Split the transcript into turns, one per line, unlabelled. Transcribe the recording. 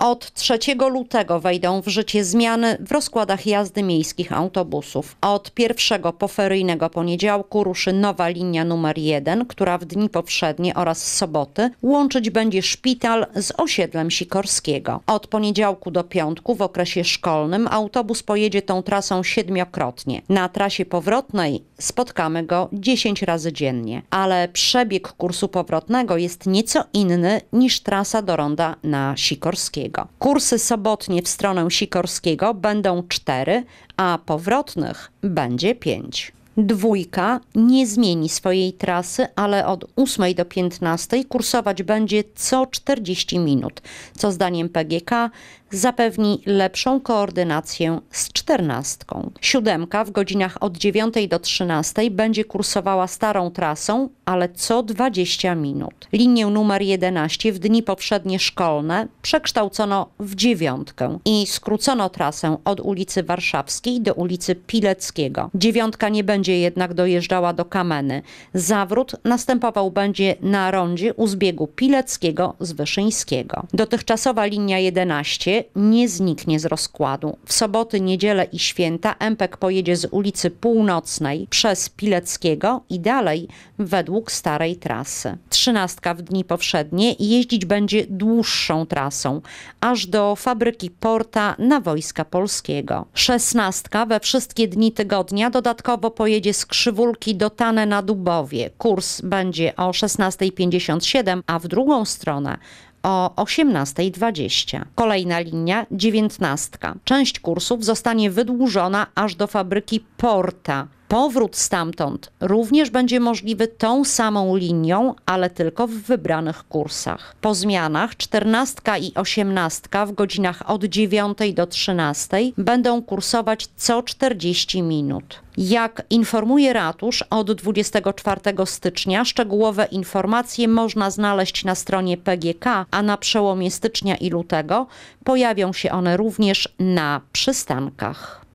Od 3 lutego wejdą w życie zmiany w rozkładach jazdy miejskich autobusów. Od pierwszego poferyjnego poniedziałku ruszy nowa linia numer 1, która w dni powszednie oraz soboty łączyć będzie szpital z osiedlem Sikorskiego. Od poniedziałku do piątku w okresie szkolnym autobus pojedzie tą trasą siedmiokrotnie. Na trasie powrotnej spotkamy go 10 razy dziennie, ale przebieg kursu powrotnego jest nieco inny niż trasa do ronda na Sikorskiego. Sikorskiego. Kursy sobotnie w stronę Sikorskiego będą cztery, a powrotnych będzie pięć. Dwójka nie zmieni swojej trasy, ale od 8 do 15 kursować będzie co 40 minut, co zdaniem PGK zapewni lepszą koordynację z czternastką. Siódemka w godzinach od 9 do 13 będzie kursowała starą trasą, ale co 20 minut. Linię numer 11 w dni poprzednie szkolne przekształcono w dziewiątkę i skrócono trasę od ulicy Warszawskiej do ulicy Pileckiego. Dziewiątka nie będzie będzie jednak dojeżdżała do Kameny. Zawrót następował będzie na rondzie u zbiegu Pileckiego z Wyszyńskiego. Dotychczasowa linia 11 nie zniknie z rozkładu. W soboty, niedzielę i święta MPK pojedzie z ulicy Północnej przez Pileckiego i dalej według starej trasy. Trzynastka w dni powszednie jeździć będzie dłuższą trasą, aż do fabryki Porta na Wojska Polskiego. Szesnastka we wszystkie dni tygodnia dodatkowo pojedzie pojedzie z Krzywulki do Tane na Dubowie. Kurs będzie o 16.57, a w drugą stronę o 18.20. Kolejna linia 19. Część kursów zostanie wydłużona aż do fabryki Porta. Powrót stamtąd również będzie możliwy tą samą linią, ale tylko w wybranych kursach. Po zmianach 14 i 18 w godzinach od 9 do 13 będą kursować co 40 minut. Jak informuje ratusz, od 24 stycznia szczegółowe informacje można znaleźć na stronie PGK, a na przełomie stycznia i lutego pojawią się one również na przystankach.